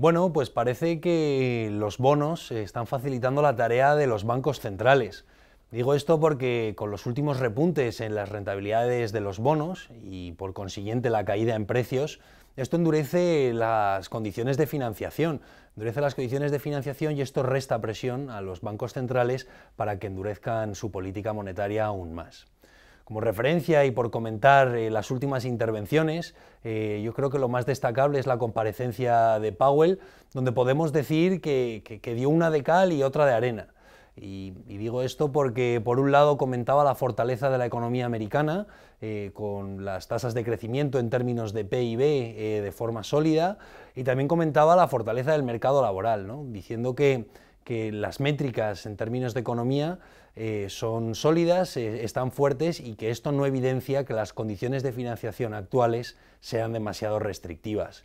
Bueno, pues parece que los bonos están facilitando la tarea de los bancos centrales. Digo esto porque con los últimos repuntes en las rentabilidades de los bonos y por consiguiente la caída en precios, esto endurece las condiciones de financiación, endurece las condiciones de financiación y esto resta presión a los bancos centrales para que endurezcan su política monetaria aún más. Como referencia y por comentar eh, las últimas intervenciones, eh, yo creo que lo más destacable es la comparecencia de Powell, donde podemos decir que, dio una de cal y otra de arena. Y, digo esto porque, por un lado, comentaba la fortaleza de la economía americana, eh, con las tasas de crecimiento en términos de PIB de forma sólida, y también comentaba la fortaleza del mercado laboral, diciendo que que las métricas en términos de economía eh, son sólidas, eh, están fuertes y que esto no evidencia que las condiciones de financiación actuales sean demasiado restrictivas.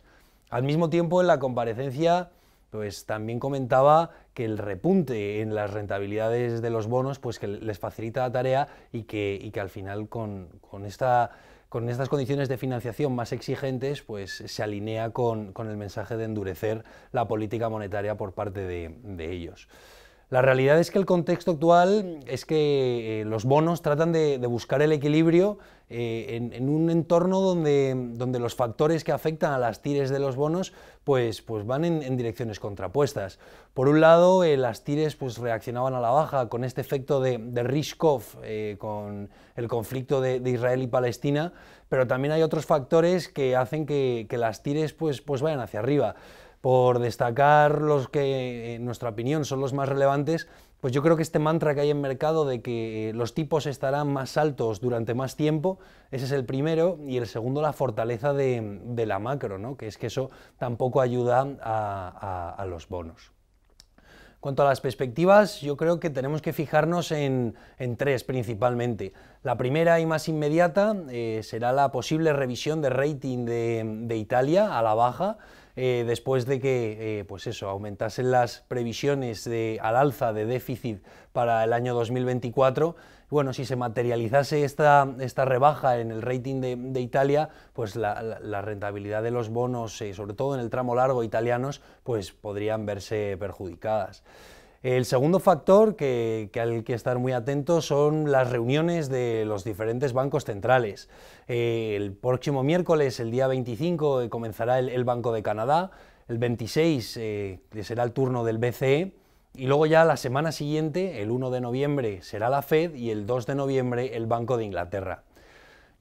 Al mismo tiempo, en la comparecencia, pues también comentaba que el repunte en las rentabilidades de los bonos, pues que les facilita la tarea y que, que al final con, con esta con estas condiciones de financiación más exigentes, pues se alinea con, el mensaje de endurecer la política monetaria por parte de, ellos. La realidad es que el contexto actual es que eh, los bonos tratan de, buscar el equilibrio eh, en, un entorno donde, los factores que afectan a las tires de los bonos pues, pues van en, direcciones contrapuestas. Por un lado, eh, las tires pues, reaccionaban a la baja con este efecto de, de Rishkov, eh, con el conflicto de, Israel y Palestina, pero también hay otros factores que hacen que, las tires pues, pues, vayan hacia arriba. por destacar los que en nuestra opinión son los más relevantes, pues yo creo que este mantra que hay en mercado de que los tipos estarán más altos durante más tiempo, ese es el primero, y el segundo la fortaleza de, la macro, ¿no? que es que eso tampoco ayuda a, los bonos. Cuanto a las perspectivas, yo creo que tenemos que fijarnos en, tres principalmente. La primera y más inmediata eh, será la posible revisión de rating de, de Italia a la baja eh, después de que eh, pues eso, aumentasen las previsiones al alza de déficit para el año 2024. Bueno, si se materializase esta, esta rebaja en el rating de, Italia, pues la, rentabilidad de los bonos, eh, sobre todo en el tramo largo italianos, pues podrían verse perjudicadas. El segundo factor que, que, hay que estar muy atento son las reuniones de los diferentes bancos centrales. Eh, el próximo miércoles, el día 25, eh, comenzará el, Banco de Canadá, el 26 eh, será el turno del BCE y luego ya la semana siguiente, el 1 de noviembre, será la Fed y el 2 de noviembre el Banco de Inglaterra.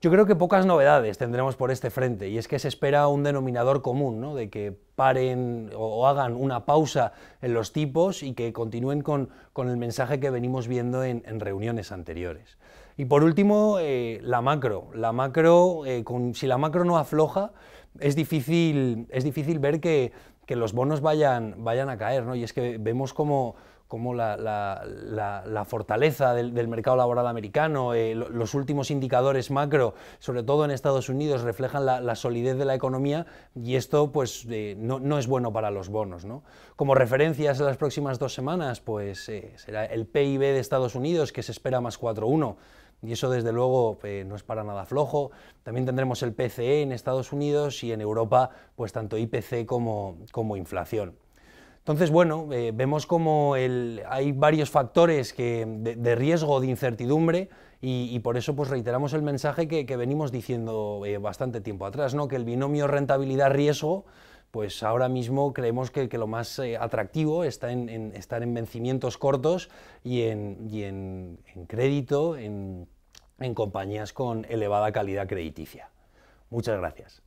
Yo creo que pocas novedades tendremos por este frente, y es que se espera un denominador común, de que paren o hagan una pausa en los tipos y que continúen con, el mensaje que venimos viendo en, reuniones anteriores. Y por último, eh, la macro. La macro eh, si la macro no afloja, es difícil, es difícil ver que, los bonos vayan, vayan a caer, ¿no? Y es que vemos como como la, fortaleza del, mercado laboral americano, eh, los últimos indicadores macro, sobre todo en Estados Unidos, reflejan la, solidez de la economía y esto pues, eh, no, es bueno para los bonos. Como referencias en las próximas dos semanas, pues eh, será el PIB de Estados Unidos, que se espera más 4,1 y eso desde luego no es para nada flojo. También tendremos el PCE en Estados Unidos y en Europa, pues tanto IPC como inflación. Entonces, bueno, eh, vemos como hay varios factores de, riesgo, de incertidumbre, y, por eso pues, reiteramos el mensaje que, venimos diciendo eh, bastante tiempo atrás, ¿no? que el binomio rentabilidad-riesgo, pues ahora mismo creemos que, lo más eh, atractivo está en, estar en vencimientos cortos y en crédito, en compañías con elevada calidad crediticia. Muchas gracias.